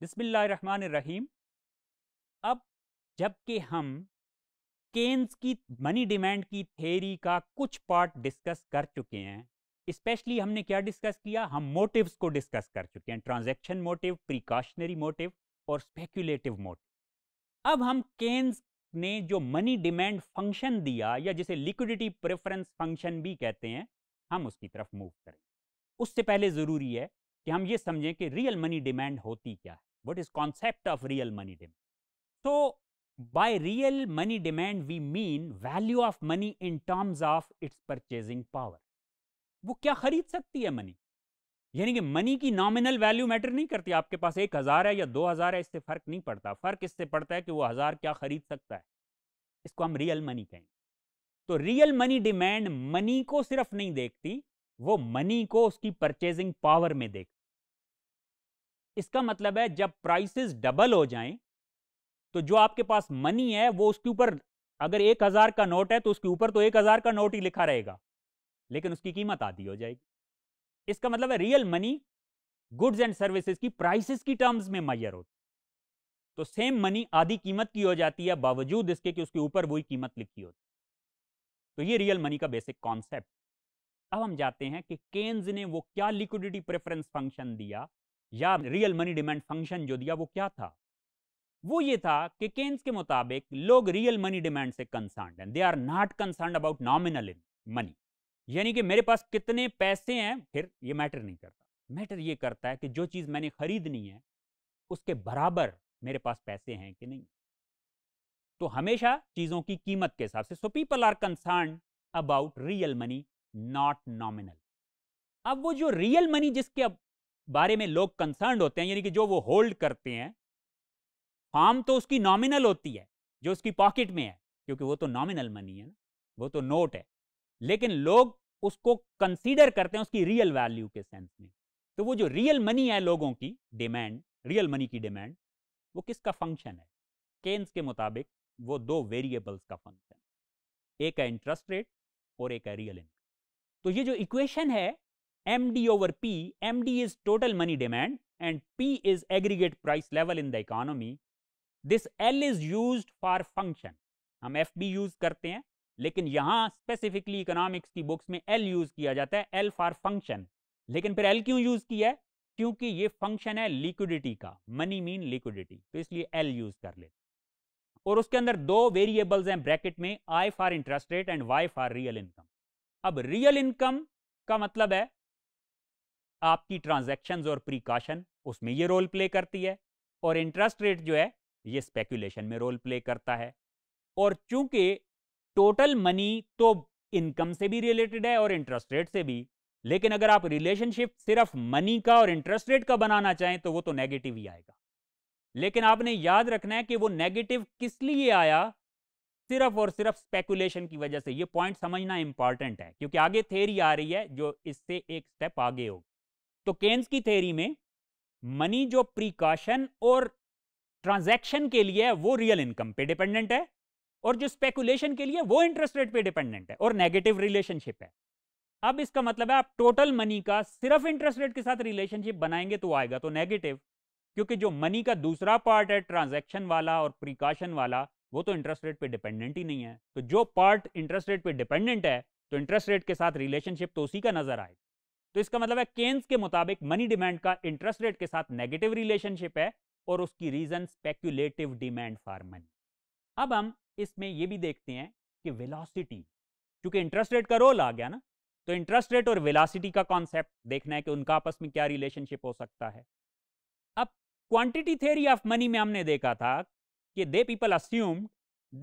बिस्मिल्लाहिर्रहमानिर्रहीम अब जबकि हम केन्स की मनी डिमांड की थेरी का कुछ पार्ट डिस्कस कर चुके हैं स्पेशली हमने क्या डिस्कस किया हम मोटिव्स को डिस्कस कर चुके हैं ट्रांजैक्शन मोटिव प्रिकॉशनरी मोटिव और स्पेकुलेटिव मोटिव अब हम केन्स ने जो मनी डिमांड फंक्शन दिया या जिसे लिक्विडिटी प्रेफरेंस फंक्शन भी कहते हैं हम उसकी तरफ मूव करें उससे पहले ज़रूरी है कि हम ये समझें कि रियल मनी डिमांड होती क्या है what is concept of real money demand. So, by real money demand we mean value of money in terms of its purchasing power. वो क्या खरीद सकती है मनी यानी कि मनी की नॉमिनल वैल्यू मैटर नहीं करती आपके पास एक हज़ार है या दो हज़ार है इससे फ़र्क नहीं पड़ता फ़र्क इससे पड़ता है कि वो हज़ार क्या खरीद सकता है इसको हम रियल मनी कहेंगे तो रियल मनी डिमांड मनी को सिर्फ नहीं देखती वो मनी को उसकी परचेजिंग पावर में देखती इसका मतलब है जब प्राइसेस डबल हो जाएं तो जो आपके पास मनी है वो उसके ऊपर अगर एक हज़ार का नोट है तो उसके ऊपर तो एक हज़ार का नोट ही लिखा रहेगा लेकिन उसकी कीमत आधी हो जाएगी इसका मतलब है real money goods and services की प्राइसेस की टर्म्स में मैयर होती तो सेम मनी आधी कीमत की हो जाती है बावजूद इसके कि उसके ऊपर वही कीमत लिखी होती तो ये रियल मनी का बेसिक कॉन्सेप्ट अब हम जाते हैं कि केन्स ने वो क्या लिक्विडिटी प्रेफरेंस फंक्शन दिया या रियल मनी डिमांड फंक्शन जो दिया वो क्या था वो ये था कि केन्स के मुताबिक लोग रियल मनी डिमांड से कंसर्न हैं they are not concern about nominal money यानी कि मेरे पास कितने पैसे हैं फिर ये मैटर नहीं करता मैटर ये करता है कि जो चीज़ मैंने खरीदनी है उसके बराबर मेरे पास पैसे हैं कि नहीं तो हमेशा चीज़ों की कीमत के हिसाब से so people are concern about real money not nominal अब वो जो रियल मनी जिसके अब बारे में लोग कंसर्न होते हैं यानी कि जो वो होल्ड करते हैं फार्म तो उसकी नॉमिनल होती है जो उसकी पॉकेट में है क्योंकि वो तो नॉमिनल मनी है ना वो तो नोट है लेकिन लोग उसको कंसीडर करते हैं उसकी रियल वैल्यू के सेंस में तो वो जो रियल मनी है लोगों की डिमांड रियल मनी की डिमांड वो किसका फंक्शन है केन्स के मुताबिक वो दो वेरिएबल्स का फंक्शन एक है इंटरेस्ट रेट और एक है रियल इनकम तो ये जो इक्वेशन है M D over P M D is total money demand and P is aggregate price level in the economy this L is use for function हम एफ बी यूज करते हैं लेकिन यहाँ specifically economics की books में L use किया जाता है एल फॉर फंक्शन लेकिन फिर एल क्यों यूज किया है क्योंकि ये फंक्शन है लिक्विडिटी का मनी मीन लिक्विडिटी तो इसलिए एल यूज कर लेते और उसके अंदर दो वेरिएबल्स हैं ब्रैकेट में I for interest rate and Y for real income अब रियल इनकम का मतलब है आपकी ट्रांजैक्शंस और प्रिकॉशन उसमें ये रोल प्ले करती है और इंटरेस्ट रेट जो है ये स्पेकुलेशन में रोल प्ले करता है और चूंकि टोटल मनी तो इनकम से भी रिलेटेड है और इंटरेस्ट रेट से भी लेकिन अगर आप रिलेशनशिप सिर्फ मनी का और इंटरेस्ट रेट का बनाना चाहें तो वो तो नेगेटिव ही आएगा लेकिन आपने याद रखना है कि वो नेगेटिव किस लिए आया सिर्फ और सिर्फ स्पेकुलेशन की वजह से ये पॉइंट समझना इंपॉर्टेंट है क्योंकि आगे थेरी आ रही है जो इससे एक स्टेप आगे होगी तो केन्स की थेरी में मनी जो प्रिकॉशन और ट्रांजैक्शन के लिए है वो रियल इनकम पे डिपेंडेंट है और जो स्पेकुलेशन के लिए वो इंटरेस्ट रेट पे डिपेंडेंट है और नेगेटिव रिलेशनशिप है अब इसका मतलब है आप टोटल मनी का सिर्फ इंटरेस्ट रेट के साथ रिलेशनशिप बनाएंगे तो आएगा तो नेगेटिव क्योंकि जो मनी का दूसरा पार्ट है ट्रांजेक्शन वाला और प्रिकॉशन वाला वो तो इंटरेस्ट रेट पर डिपेंडेंट ही नहीं है तो जो पार्ट इंटरेस्ट रेट पर डिपेंडेंट है तो इंटरेस्ट रेट के साथ रिलेशनशिप तो उसी का नजर आएगा तो इसका मतलब है केन्स के मुताबिक मनी डिमांड का इंटरेस्ट रेट के साथ नेगेटिव रिलेशनशिप है और उसकी reason speculative demand for money अब हम इसमें यह भी देखते हैं कि वेलोसिटी क्योंकि इंटरेस्ट रेट का रोल आ गया ना तो इंटरेस्ट रेट और वेलोसिटी का कॉन्सेप्ट देखना है कि उनका आपस में क्या रिलेशनशिप हो सकता है अब क्वांटिटी थ्योरी ऑफ मनी में हमने देखा था कि they people assume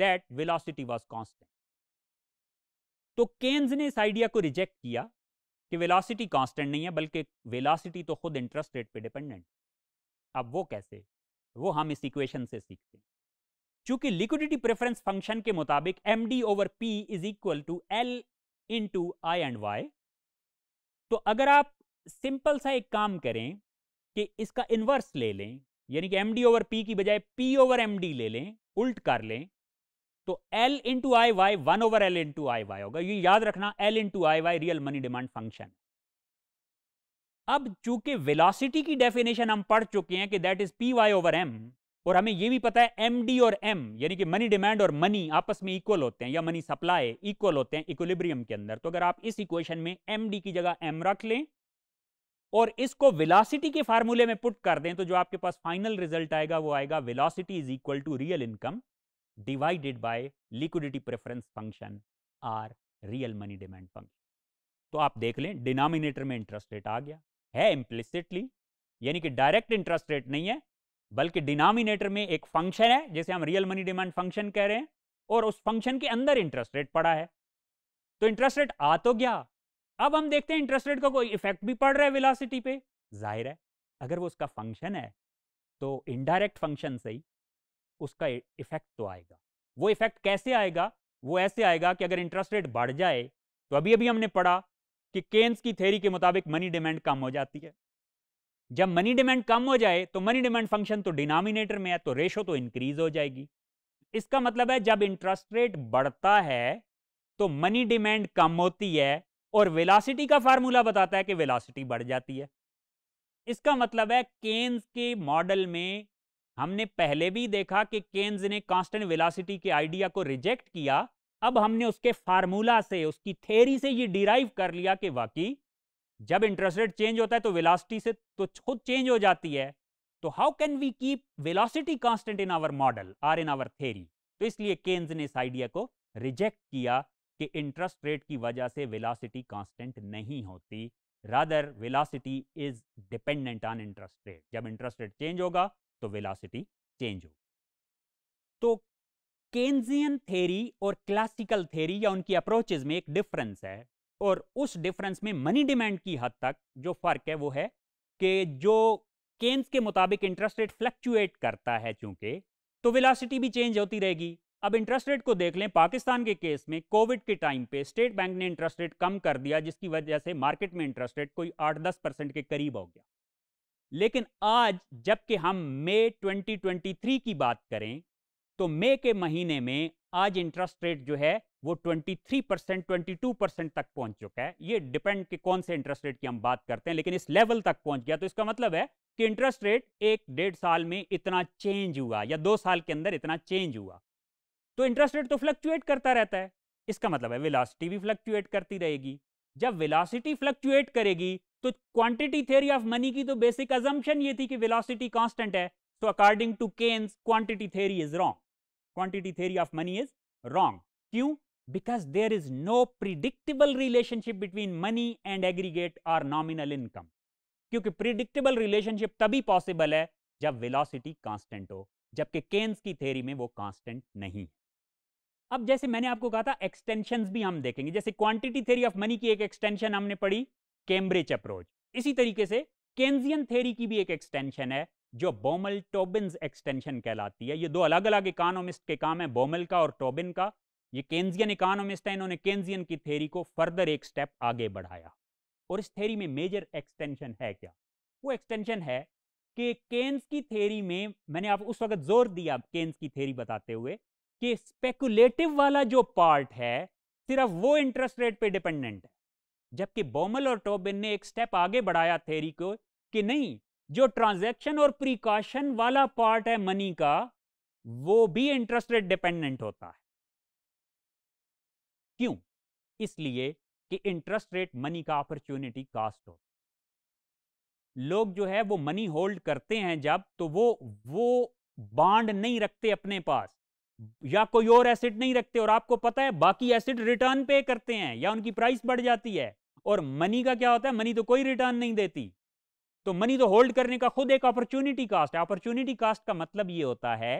that velocity was constant तो केन्स ने इस आइडिया को रिजेक्ट किया कि वेलासिटी कांस्टेंट नहीं है बल्कि वेलासिटी तो खुद इंटरेस्ट रेट पे डिपेंडेंट अब वो कैसे वो हम इस इक्वेशन से सीखते हैं चूंकि लिक्विडिटी प्रेफरेंस फंक्शन के मुताबिक M D over P is equal to L into I and Y तो अगर आप सिंपल सा एक काम करें कि इसका इन्वर्स ले लें यानी कि एम डी ओवर पी की बजाय पी ओवर एम डी ले लें उल्ट कर लें तो L into I Y one over L into I Y होगा ये याद रखना L into I Y real money demand function अब चूंकि वेलोसिटी की डेफिनेशन हम पढ़ चुके हैं कि that is P Y over M और हमें ये भी पता है एम डी और एम यानी कि मनी डिमांड और मनी आपस में इक्वल होते हैं या मनी सप्लाई इक्वल होते हैं इक्विलिब्रियम के अंदर तो अगर आप इस इक्वेशन में एम डी की जगह एम रख लें और इसको वेलोसिटी के फार्मूले में पुट कर दें तो जो आपके पास फाइनल रिजल्ट आएगा वो आएगा velocity is equal to real income divided by liquidity preference function or real money demand function तो आप देख लें डिनोमिनेटर में इंटरेस्ट रेट आ गया है इम्प्लिसिटली यानी कि डायरेक्ट इंटरेस्ट रेट नहीं है बल्कि डिनोमिनेटर में एक फंक्शन है जैसे हम रियल मनी डिमांड फंक्शन कह रहे हैं और उस फंक्शन के अंदर इंटरेस्ट रेट पड़ा है तो इंटरेस्ट रेट आ तो गया अब हम देखते हैं इंटरेस्ट रेट का कोई इफेक्ट भी पड़ रहा है वेलोसिटी पे जाहिर है अगर वो उसका फंक्शन है तो इनडायरेक्ट फंक्शन सही उसका इफेक्ट तो आएगा वो इफेक्ट कैसे आएगा वो ऐसे आएगा कि अगर इंटरेस्ट रेट बढ़ जाए तो अभी अभी हमने पढ़ा कि केन्स की थेरी के मुताबिक मनी डिमांड कम हो जाती है जब मनी डिमांड कम हो जाए तो मनी डिमांड फंक्शन तो डिनोमिनेटर में है तो रेशो तो इंक्रीज हो जाएगी इसका मतलब है जब इंटरेस्ट रेट बढ़ता है तो मनी डिमांड कम होती है और वेलासिटी का फार्मूला बताता है कि वेलासिटी बढ़ जाती है इसका मतलब है केन्स के मॉडल में हमने पहले भी देखा कि केन्स ने कांस्टेंट वेलासिटी के आइडिया को रिजेक्ट किया अब हमने उसके फार्मूला से उसकी थेरी से ये डिराइव कर लिया कि वाकई जब इंटरेस्ट रेट चेंज होता है तो वेलासिटी से तो खुद चेंज हो जाती है तो how can we keep velocity constant in our model or in our theory तो इसलिए केन्स ने इस आइडिया को रिजेक्ट किया कि इंटरेस्ट रेट की वजह से वेलासिटी कांस्टेंट नहीं होती rather velocity is dependent on interest rate जब इंटरेस्ट रेट चेंज होगा तो वेलासिटी चेंज होगी तो केन्जियन थेरी और क्लासिकल थेरी या उनकी अप्रोचेज में एक डिफरेंस है और उस डिफरेंस में मनी डिमांड की हद तक जो फर्क है वो है कि जो केन्स के मुताबिक इंटरेस्ट रेट फ्लक्चुएट करता है चूंकि तो वेलासिटी भी चेंज होती रहेगी अब इंटरेस्ट रेट को देख लें पाकिस्तान के केस में कोविड के टाइम पे स्टेट बैंक ने इंटरेस्ट रेट कम कर दिया जिसकी वजह से मार्केट में इंटरेस्ट रेट कोई आठ दस परसेंट के करीब हो गया लेकिन आज जबकि हम मई 2023 की बात करें तो मई के महीने में आज इंटरेस्ट रेट जो है वो 23 परसेंट ट्वेंटी परसेंट तक पहुंच चुका है ये डिपेंड कि कौन से इंटरेस्ट रेट की हम बात करते हैं लेकिन इस लेवल तक पहुंच गया तो इसका मतलब है कि इंटरेस्ट रेट एक डेढ़ साल में इतना चेंज हुआ या दो साल के अंदर इतना चेंज हुआ तो इंटरेस्ट रेट तो फ्लक्चुएट करता रहता है इसका मतलब है विलासिटी भी फ्लक्चुएट करती रहेगी जब विलासिटी फ्लक्चुएट करेगी तो क्वांटिटी थ्योरी ऑफ मनी की तो बेसिक अजम्पन ये थी कि वेलोसिटी कांस्टेंट है तो according to Keynes quantity theory is wrong quantity theory of money is wrong क्यों because there is no predictable relationship between money and aggregate और नॉमिनल इनकम क्योंकि प्रिडिक्टेबल रिलेशनशिप तभी पॉसिबल है जब वेलोसिटी कांस्टेंट हो जबकि केन्स की theory में वो कांस्टेंट नहीं अब जैसे मैंने आपको कहा था एक्सटेंशन भी हम देखेंगे जैसे क्वांटिटी थ्योरी ऑफ मनी की एक एक्सटेंशन हमने पढ़ी कैम्ब्रिज अप्रोच इसी तरीके से केन्जियन थेरी की भी एक एक्सटेंशन है जो बोमल टोबिन एक्सटेंशन कहलाती है ये दो अलग अलग इकानोमिस्ट के काम है बोमल का और टोबिन का ये केंजियन इकानोमिस्ट है इन्होंने केन्जियन की थेरी को फर्दर एक स्टेप आगे बढ़ाया और इस थेरी में मेजर एक्सटेंशन है क्या वो एक्सटेंशन है कि केन्स की थेरी में मैंने आप उस वक्त जोर दिया केन्स की थेरी बताते हुए कि स्पेकुलेटिव वाला जो पार्ट है सिर्फ वो इंटरेस्ट रेट पे डिपेंडेंट है जबकि बोमल और टोबिन ने एक स्टेप आगे बढ़ाया थेरी को कि नहीं जो ट्रांजैक्शन और प्रिकॉशन वाला पार्ट है मनी का वो भी इंटरेस्ट रेट डिपेंडेंट होता है क्यों इसलिए कि इंटरेस्ट रेट मनी का अपॉर्चुनिटी कास्ट हो लोग जो है वो मनी होल्ड करते हैं जब तो वो वो बांड नहीं रखते अपने पास या कोई और एसिड नहीं रखते और आपको पता है बाकी एसिड रिटर्न पे करते हैं या उनकी प्राइस बढ़ जाती है और मनी का क्या होता है मनी तो कोई रिटर्न नहीं देती तो मनी तो होल्ड करने का खुद एक अपॉर्चुनिटी कास्ट है अपॉर्चुनिटी कास्ट का मतलब ये होता है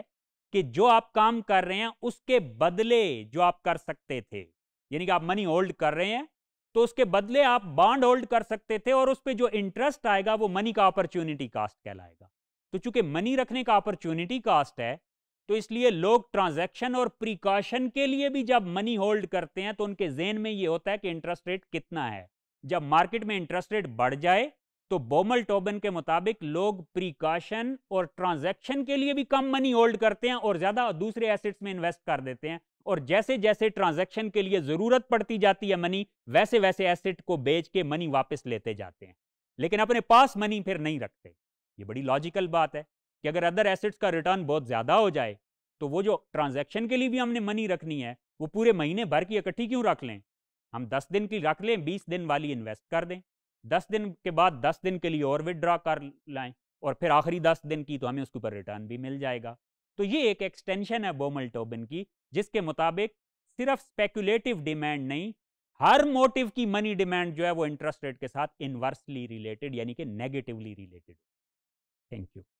कि जो आप काम कर रहे हैं उसके बदले जो आप कर सकते थे यानी कि आप मनी होल्ड कर रहे हैं तो उसके बदले आप बॉन्ड होल्ड कर सकते थे और उस पर जो इंटरेस्ट आएगा वो मनी का अपॉर्चुनिटी कास्ट कहलाएगा तो चूंकि मनी रखने का अपॉर्चुनिटी कास्ट है तो इसलिए लोग ट्रांजैक्शन और प्रिकॉशन के लिए भी जब मनी होल्ड करते हैं तो उनके जेन में ये होता है कि इंटरेस्ट रेट कितना है जब मार्केट में इंटरेस्ट रेट बढ़ जाए तो बोमल टोबन के मुताबिक लोग प्रिकॉशन और ट्रांजैक्शन के लिए भी कम मनी होल्ड करते हैं और ज़्यादा दूसरे एसेट्स में इन्वेस्ट कर देते हैं और जैसे जैसे ट्रांजैक्शन के लिए ज़रूरत पड़ती जाती है मनी वैसे वैसे एसेट को बेच के मनी वापस लेते जाते हैं लेकिन अपने पास मनी फिर नहीं रखते ये बड़ी लॉजिकल बात है कि अगर अदर एसेट्स का रिटर्न बहुत ज़्यादा हो जाए तो वो जो ट्रांजेक्शन के लिए भी हमने मनी रखनी है वो पूरे महीने भर की इकट्ठी क्यों रख लें हम 10 दिन की रख लें 20 दिन वाली इन्वेस्ट कर दें 10 दिन के बाद 10 दिन के लिए और विदड्रा कर लाएं और फिर आखिरी 10 दिन की तो हमें उसके ऊपर रिटर्न भी मिल जाएगा तो ये एक एक्सटेंशन है बोमल टोबिन की जिसके मुताबिक सिर्फ स्पेकुलेटिव डिमांड नहीं हर मोटिव की मनी डिमांड जो है वो इंटरेस्ट रेट के साथ इनवर्सली रिलेटेड यानी कि नेगेटिवली रिलेटेड थैंक यू